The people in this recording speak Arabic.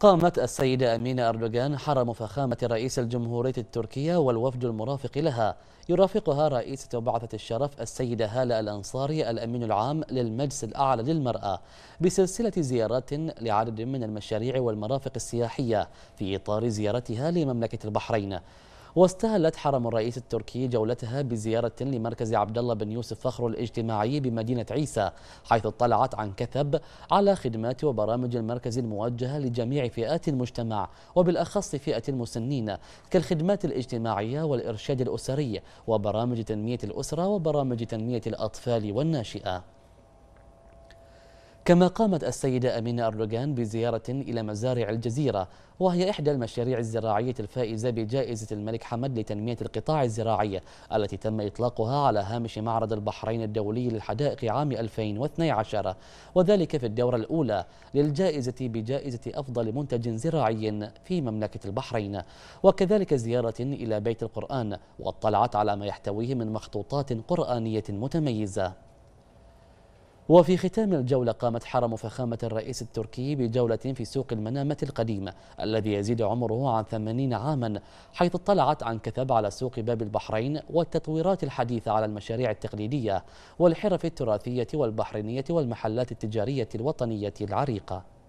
قامت السيدة أمينة أردوغان حرم فخامة رئيس الجمهورية التركية والوفد المرافق لها يرافقها رئيسة بعثة الشرف السيدة هالة الأنصاري الأمين العام للمجلس الأعلى للمرأة بسلسلة زيارات لعدد من المشاريع والمرافق السياحية في إطار زيارتها لمملكة البحرين واستهلت حرم الرئيس التركي جولتها بزيارة لمركز عبد الله بن يوسف فخر الاجتماعي بمدينة عيسى حيث اطلعت عن كثب على خدمات وبرامج المركز الموجهة لجميع فئات المجتمع وبالأخص فئة المسنين كالخدمات الاجتماعية والإرشاد الأسري وبرامج تنمية الأسرة وبرامج تنمية الأطفال والناشئة كما قامت السيدة أمينة أردوغان بزيارة إلى مزارع الجزيرة وهي إحدى المشاريع الزراعية الفائزة بجائزة الملك حمد لتنمية القطاع الزراعي التي تم إطلاقها على هامش معرض البحرين الدولي للحدائق عام 2012 وذلك في الدورة الأولى للجائزة بجائزة أفضل منتج زراعي في مملكة البحرين وكذلك زيارة إلى بيت القرآن واطلعت على ما يحتويه من مخطوطات قرآنية متميزة وفي ختام الجولة قامت حرم فخامة الرئيس التركي بجولة في سوق المنامة القديم الذي يزيد عمره عن ثمانين عاما حيث اطلعت عن كثب على سوق باب البحرين والتطويرات الحديثة على المشاريع التقليدية والحرف التراثية والبحرينية والمحلات التجارية الوطنية العريقة